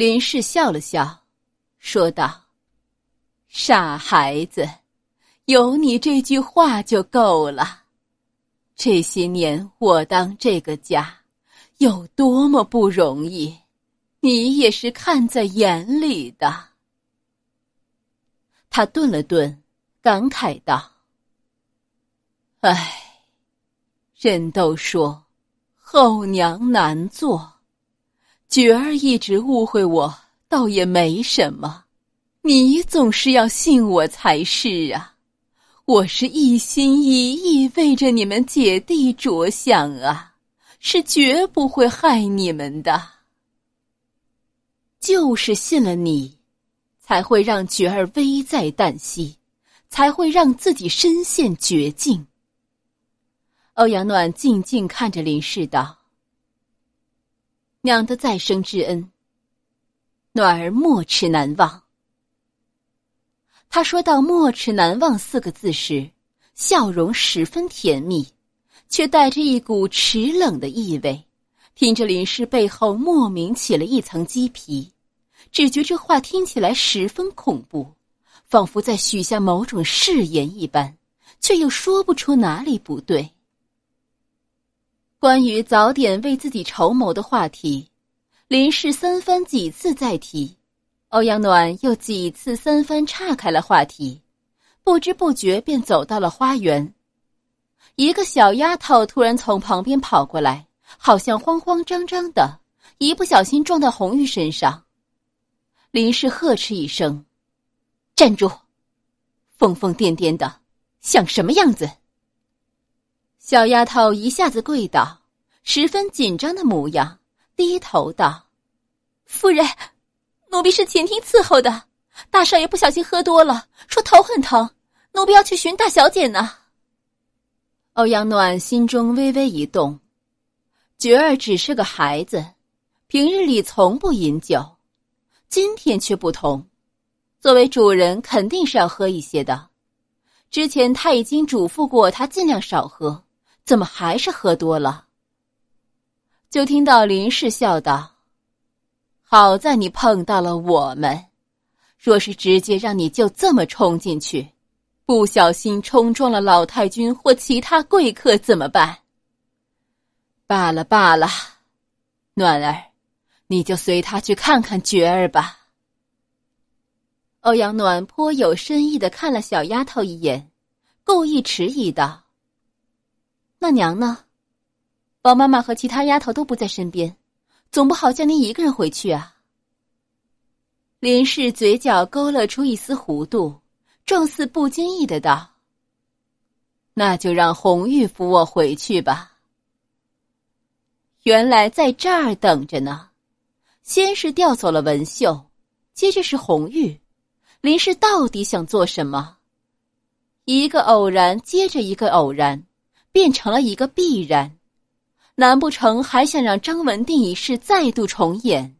林氏笑了笑，说道：“傻孩子，有你这句话就够了。这些年我当这个家，有多么不容易，你也是看在眼里的。”他顿了顿，感慨道：“唉，人都说后娘难做。”觉儿一直误会我，倒也没什么。你总是要信我才是啊！我是一心一意为着你们姐弟着想啊，是绝不会害你们的。就是信了你，才会让觉儿危在旦夕，才会让自己身陷绝境。欧阳暖静静看着林氏道。娘的再生之恩，暖儿没齿难忘。他说到“莫齿难忘”四个字时，笑容十分甜蜜，却带着一股齿冷的意味。听着林氏背后莫名起了一层鸡皮，只觉这话听起来十分恐怖，仿佛在许下某种誓言一般，却又说不出哪里不对。关于早点为自己筹谋的话题，林氏三番几次再提，欧阳暖又几次三番岔开了话题，不知不觉便走到了花园。一个小丫头突然从旁边跑过来，好像慌慌张张的，一不小心撞到红玉身上。林氏呵斥一声：“站住！疯疯癫癫的，像什么样子？”小丫头一下子跪倒，十分紧张的模样，低头道：“夫人，奴婢是前厅伺候的。大少爷不小心喝多了，说头很疼，奴婢要去寻大小姐呢。”欧阳暖心中微微一动，觉儿只是个孩子，平日里从不饮酒，今天却不同。作为主人，肯定是要喝一些的。之前他已经嘱咐过他尽量少喝。怎么还是喝多了？就听到林氏笑道：“好在你碰到了我们，若是直接让你就这么冲进去，不小心冲撞了老太君或其他贵客怎么办？”罢了罢了，暖儿，你就随他去看看觉儿吧。欧阳暖颇有深意的看了小丫头一眼，故意迟疑道。那娘呢？王妈妈和其他丫头都不在身边，总不好叫您一个人回去啊。林氏嘴角勾勒出一丝弧度，正似不经意的道：“那就让红玉扶我回去吧。”原来在这儿等着呢。先是调走了文秀，接着是红玉，林氏到底想做什么？一个偶然，接着一个偶然。变成了一个必然，难不成还想让张文定一事再度重演？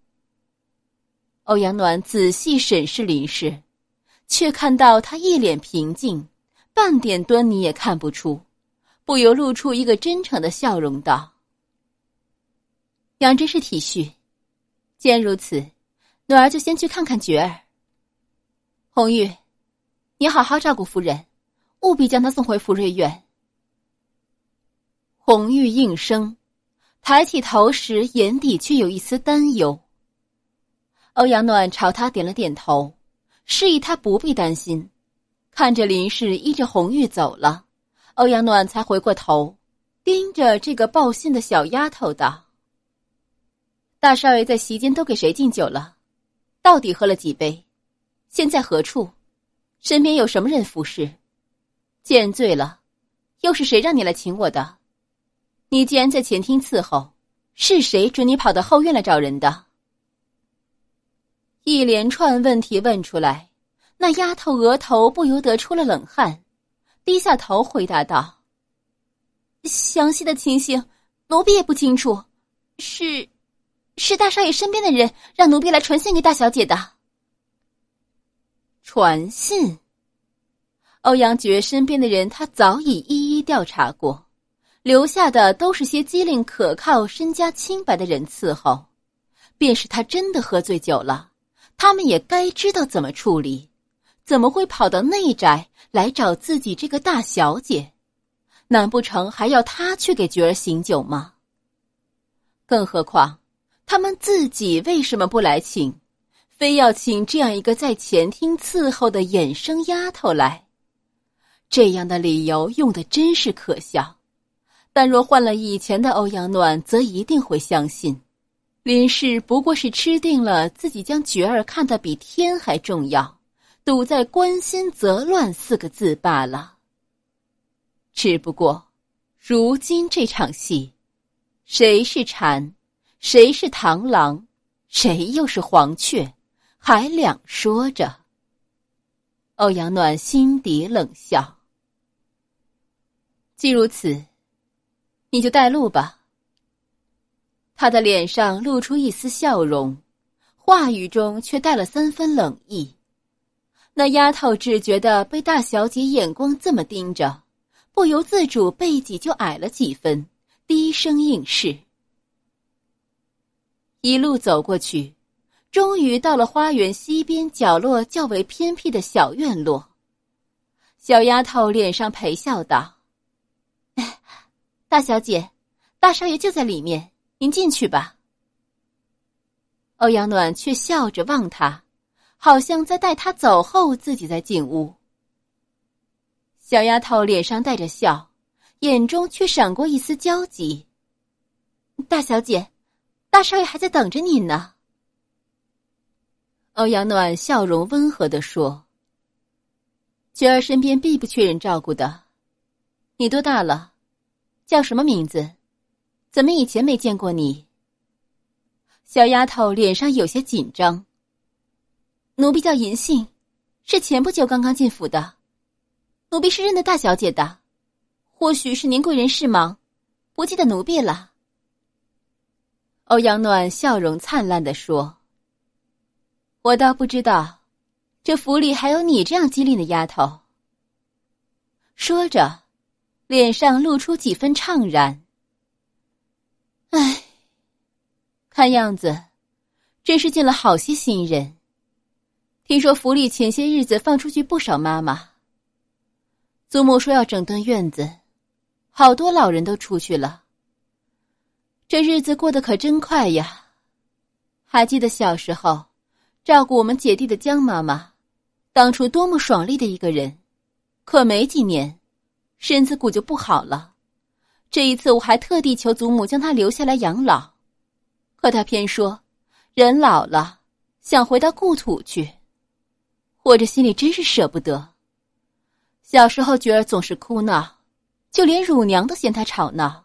欧阳暖仔细审视林氏，却看到他一脸平静，半点端倪也看不出，不由露出一个真诚的笑容，道：“杨真是体恤。既然如此，暖儿就先去看看菊儿。红玉，你好好照顾夫人，务必将她送回福瑞院。”红玉应声，抬起头时，眼底却有一丝担忧。欧阳暖朝他点了点头，示意他不必担心。看着林氏依着红玉走了，欧阳暖才回过头，盯着这个报信的小丫头道：“大少爷在席间都给谁敬酒了？到底喝了几杯？现在何处？身边有什么人服侍？见醉了，又是谁让你来请我的？”你既然在前厅伺候，是谁准你跑到后院来找人的？一连串问题问出来，那丫头额头不由得出了冷汗，低下头回答道：“详细的情形，奴婢也不清楚。是，是大少爷身边的人让奴婢来传信给大小姐的。传信。欧阳珏身边的人，他早已一一调查过。”留下的都是些机灵、可靠、身家清白的人伺候，便是他真的喝醉酒了，他们也该知道怎么处理，怎么会跑到内宅来找自己这个大小姐？难不成还要他去给菊儿醒酒吗？更何况，他们自己为什么不来请，非要请这样一个在前厅伺候的衍生丫头来？这样的理由用的真是可笑。但若换了以前的欧阳暖，则一定会相信，林氏不过是吃定了自己将绝儿看得比天还重要，赌在“关心则乱”四个字罢了。只不过，如今这场戏，谁是蝉，谁是螳螂，谁又是黄雀，还两说着。欧阳暖心底冷笑，既如此。你就带路吧。她的脸上露出一丝笑容，话语中却带了三分冷意。那丫头只觉得被大小姐眼光这么盯着，不由自主背脊就矮了几分，低声应是。一路走过去，终于到了花园西边角落较为偏僻的小院落。小丫头脸上陪笑道。大小姐，大少爷就在里面，您进去吧。欧阳暖却笑着望他，好像在待他走后自己再进屋。小丫头脸上带着笑，眼中却闪过一丝焦急。大小姐，大少爷还在等着你呢。欧阳暖笑容温和的说：“娟儿身边必不缺人照顾的，你多大了？”叫什么名字？怎么以前没见过你？小丫头脸上有些紧张。奴婢叫银杏，是前不久刚刚进府的。奴婢是认得大小姐的，或许是您贵人事忙，不记得奴婢了。欧阳暖笑容灿烂的说：“我倒不知道，这府里还有你这样机灵的丫头。”说着。脸上露出几分怅然。唉，看样子真是进了好些新人。听说府里前些日子放出去不少妈妈。祖母说要整顿院子，好多老人都出去了。这日子过得可真快呀！还记得小时候，照顾我们姐弟的江妈妈，当初多么爽利的一个人，可没几年。身子骨就不好了，这一次我还特地求祖母将他留下来养老，可他偏说，人老了想回到故土去，我这心里真是舍不得。小时候觉儿总是哭闹，就连乳娘都嫌他吵闹，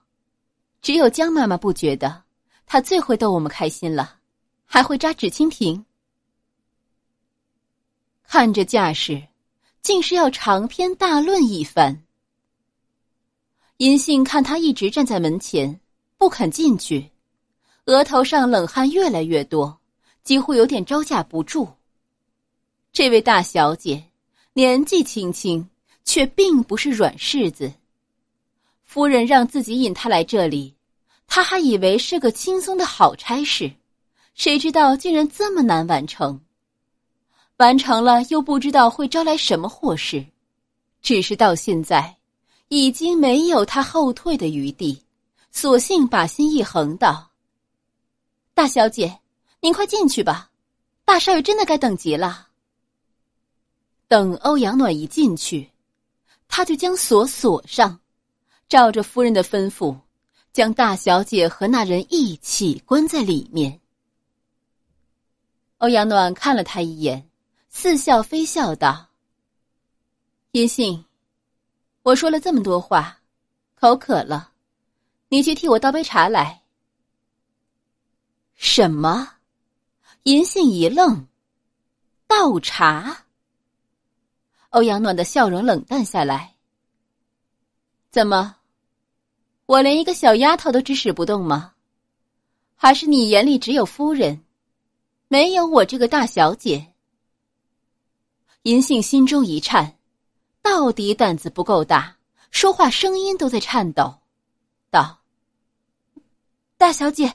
只有江妈妈不觉得，她最会逗我们开心了，还会扎纸蜻蜓。看这架势，竟是要长篇大论一番。银杏看他一直站在门前，不肯进去，额头上冷汗越来越多，几乎有点招架不住。这位大小姐，年纪轻轻，却并不是软柿子。夫人让自己引她来这里，她还以为是个轻松的好差事，谁知道竟然这么难完成。完成了又不知道会招来什么祸事，只是到现在。已经没有他后退的余地，索性把心一横道：“大小姐，您快进去吧，大少爷真的该等急了。”等欧阳暖一进去，他就将锁锁上，照着夫人的吩咐，将大小姐和那人一起关在里面。欧阳暖看了他一眼，似笑非笑道：“银杏。”我说了这么多话，口渴了，你去替我倒杯茶来。什么？银杏一愣，倒茶。欧阳暖的笑容冷淡下来。怎么，我连一个小丫头都指使不动吗？还是你眼里只有夫人，没有我这个大小姐？银杏心中一颤。到底胆子不够大，说话声音都在颤抖，道：“大小姐，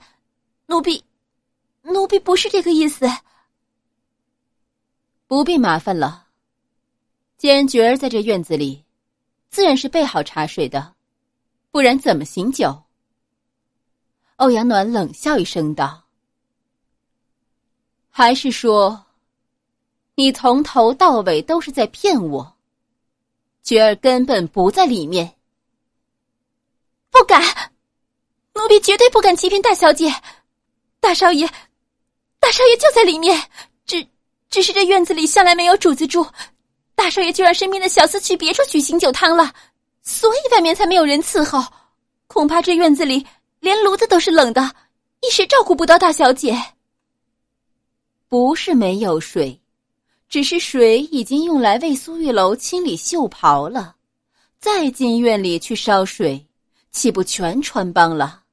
奴婢，奴婢不是这个意思，不必麻烦了。既然儿在这院子里，自然是备好茶水的，不然怎么醒酒？”欧阳暖冷笑一声道：“还是说，你从头到尾都是在骗我？”菊儿根本不在里面。不敢，奴婢绝对不敢欺骗大小姐。大少爷，大少爷就在里面，只只是这院子里向来没有主子住，大少爷就让身边的小厮去别处取醒酒汤了，所以外面才没有人伺候。恐怕这院子里连炉子都是冷的，一时照顾不到大小姐。不是没有水。只是水已经用来为苏玉楼清理袖袍了，再进院里去烧水，岂不全穿帮了？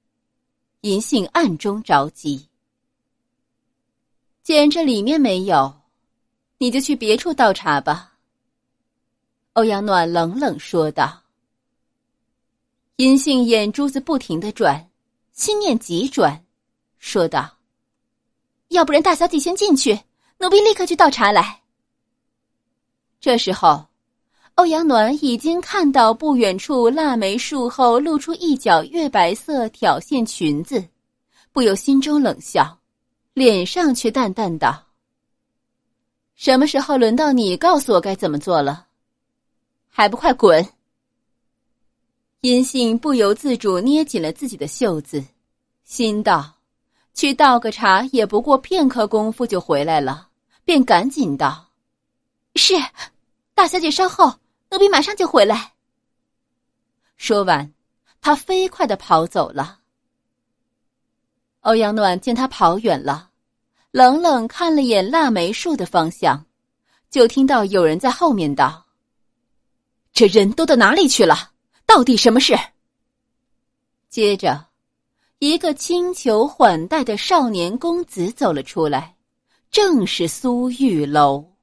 银杏暗中着急。既然这里面没有，你就去别处倒茶吧。”欧阳暖冷冷说道。银杏眼珠子不停的转，心念急转，说道：“要不然，大小姐先进去，奴婢立刻去倒茶来。”这时候，欧阳暖已经看到不远处腊梅树后露出一角月白色挑线裙子，不由心中冷笑，脸上却淡淡道：“什么时候轮到你告诉我该怎么做了？还不快滚！”阴信不由自主捏紧了自己的袖子，心道：“去倒个茶也不过片刻功夫就回来了。”便赶紧道。是，大小姐稍后，奴婢马上就回来。说完，他飞快的跑走了。欧阳暖见他跑远了，冷冷看了眼腊梅树的方向，就听到有人在后面道：“这人都到哪里去了？到底什么事？”接着，一个轻裘缓带的少年公子走了出来，正是苏玉楼。